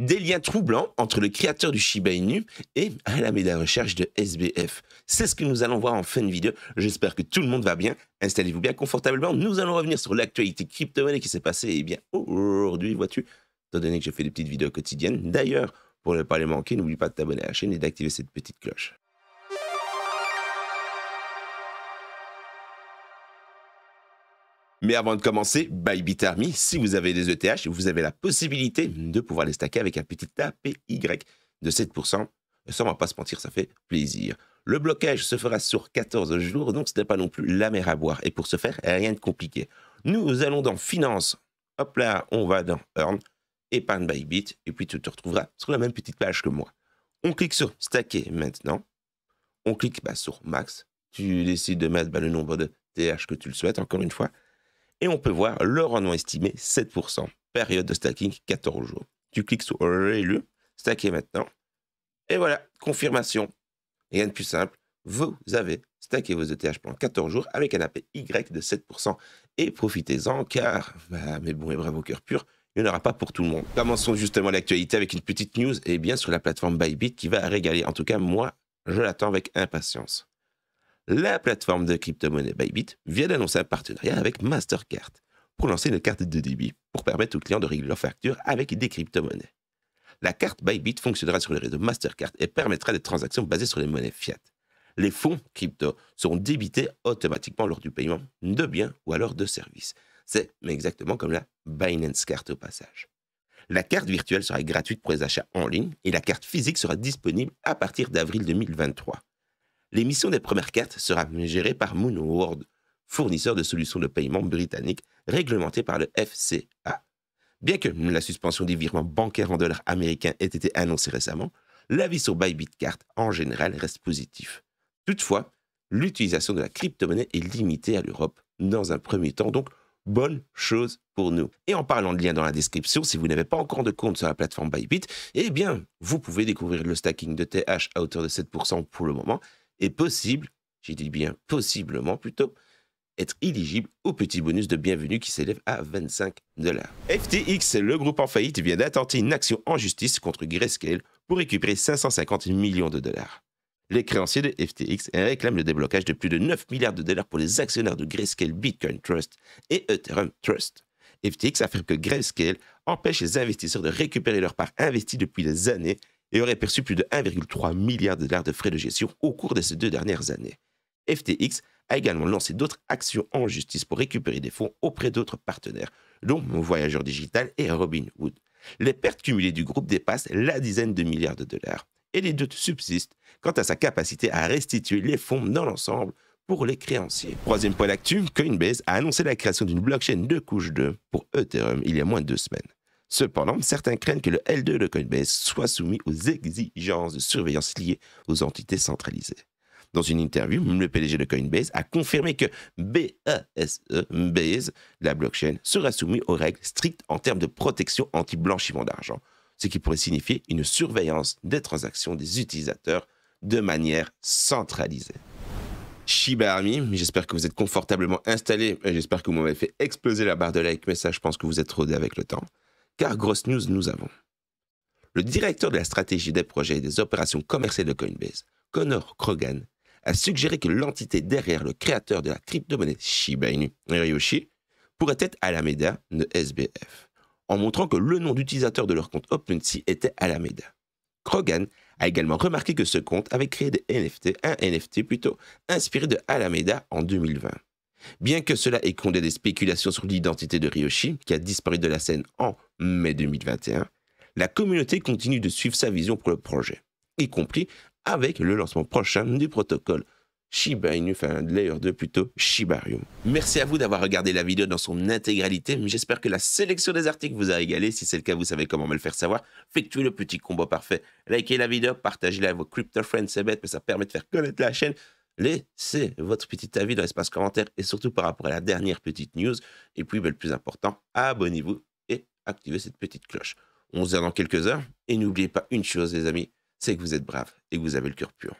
des liens troublants entre le créateur du Shiba Inu et la méda Recherche de SBF. C'est ce que nous allons voir en fin de vidéo. J'espère que tout le monde va bien. Installez-vous bien confortablement. Nous allons revenir sur l'actualité crypto-monnaie qui s'est passée eh bien aujourd'hui, vois-tu, étant donné que je fais des petites vidéos quotidiennes. D'ailleurs, pour ne pas les manquer, n'oublie pas de t'abonner à la chaîne et d'activer cette petite cloche. Mais avant de commencer, by Army, si vous avez des ETH, vous avez la possibilité de pouvoir les stacker avec un petit APY de 7%. ça, on va pas se mentir, ça fait plaisir. Le blocage se fera sur 14 jours, donc ce n'est pas non plus la mer à boire. Et pour ce faire, rien de compliqué. Nous allons dans Finance. Hop là, on va dans Earn, épargne by bit, et puis tu te retrouveras sur la même petite page que moi. On clique sur Stacker maintenant. On clique bah, sur Max. Tu décides de mettre bah, le nombre de TH que tu le souhaites, encore une fois et on peut voir le rendement estimé 7%. Période de stacking 14 jours. Tu cliques sur réélu, stacker maintenant. Et voilà, confirmation. Rien de plus simple. Vous avez stacké vos ETH pendant 14 jours avec un APY de 7%. Et profitez-en car, ah, mais bon et bravo cœur pur, il n'y en aura pas pour tout le monde. Commençons justement l'actualité avec une petite news et bien sur la plateforme Bybit qui va régaler. En tout cas, moi, je l'attends avec impatience la plateforme de crypto-monnaie Bybit vient d'annoncer un partenariat avec Mastercard pour lancer une carte de débit pour permettre aux clients de régler leurs factures avec des crypto-monnaies. La carte Bybit fonctionnera sur le réseau Mastercard et permettra des transactions basées sur les monnaies fiat. Les fonds crypto seront débités automatiquement lors du paiement de biens ou alors de services. C'est exactement comme la Binance Card au passage. La carte virtuelle sera gratuite pour les achats en ligne et la carte physique sera disponible à partir d'avril 2023. L'émission des premières cartes sera gérée par Moon World, fournisseur de solutions de paiement britanniques réglementées par le FCA. Bien que la suspension des virements bancaires en dollars américains ait été annoncée récemment, l'avis sur Bybit Card en général reste positif. Toutefois, l'utilisation de la crypto-monnaie est limitée à l'Europe dans un premier temps, donc bonne chose pour nous. Et en parlant de lien dans la description, si vous n'avez pas encore de compte sur la plateforme Bybit, eh bien, vous pouvez découvrir le stacking de TH à hauteur de 7% pour le moment est possible, j'ai dit bien possiblement plutôt, être éligible au petit bonus de bienvenue qui s'élève à 25 dollars. FTX, le groupe en faillite, vient d'attenter une action en justice contre Grayscale pour récupérer 550 millions de dollars. Les créanciers de FTX réclament le déblocage de plus de 9 milliards de dollars pour les actionnaires de Grayscale Bitcoin Trust et Ethereum Trust. FTX affirme que Grayscale empêche les investisseurs de récupérer leur part investie depuis des années et aurait perçu plus de 1,3 milliard de dollars de frais de gestion au cours de ces deux dernières années. FTX a également lancé d'autres actions en justice pour récupérer des fonds auprès d'autres partenaires, dont Voyager Digital et Robinhood. Les pertes cumulées du groupe dépassent la dizaine de milliards de dollars, et les doutes subsistent quant à sa capacité à restituer les fonds dans l'ensemble pour les créanciers. Troisième point d'actu, Coinbase a annoncé la création d'une blockchain de couche 2 pour Ethereum il y a moins de deux semaines. Cependant, certains craignent que le L2 de Coinbase soit soumis aux exigences de surveillance liées aux entités centralisées. Dans une interview, le PDG de Coinbase a confirmé que BESE, e, la blockchain, sera soumise aux règles strictes en termes de protection anti-blanchiment d'argent, ce qui pourrait signifier une surveillance des transactions des utilisateurs de manière centralisée. Shiba Army. J'espère que vous êtes confortablement installé. J'espère que vous m'avez fait exploser la barre de like, mais ça, je pense que vous êtes rodé avec le temps. Car grosse news, nous avons le directeur de la stratégie des projets et des opérations commerciales de Coinbase, Connor Krogan, a suggéré que l'entité derrière le créateur de la crypto-monnaie Shiba Inu, Ryoshi, pourrait être Alameda, de SBF, en montrant que le nom d'utilisateur de leur compte OpenSea était Alameda. Krogan a également remarqué que ce compte avait créé des NFT, un NFT plutôt, inspiré de Alameda en 2020. Bien que cela ait condamné des spéculations sur l'identité de Ryoshi, qui a disparu de la scène en mai 2021, la communauté continue de suivre sa vision pour le projet, y compris avec le lancement prochain du protocole Shiba Inu, enfin Layer 2 plutôt, Shibarium. Merci à vous d'avoir regardé la vidéo dans son intégralité, j'espère que la sélection des articles vous a régalé. Si c'est le cas, vous savez comment me le faire savoir. Effectuez le petit combo parfait. Likez la vidéo, partagez-la à vos crypto friends, c'est bête, mais ça permet de faire connaître la chaîne. Laissez votre petit avis dans l'espace commentaire et surtout par rapport à la dernière petite news. Et puis, ben, le plus important, abonnez-vous et activez cette petite cloche. On se dit dans quelques heures. Et n'oubliez pas une chose, les amis, c'est que vous êtes braves et que vous avez le cœur pur.